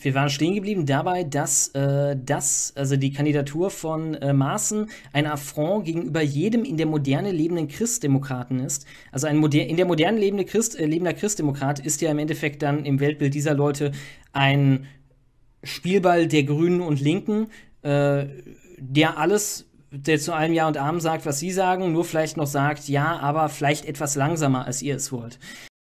wir waren stehen geblieben dabei, dass äh, das, also die Kandidatur von äh, Maaßen ein Affront gegenüber jedem in der Moderne lebenden Christdemokraten ist. Also ein moder in der Moderne lebende Christ, äh, lebender Christdemokrat ist ja im Endeffekt dann im Weltbild dieser Leute ein Spielball der Grünen und Linken, äh, der alles der zu allem Ja und Abend sagt, was sie sagen, nur vielleicht noch sagt, ja, aber vielleicht etwas langsamer, als ihr es wollt.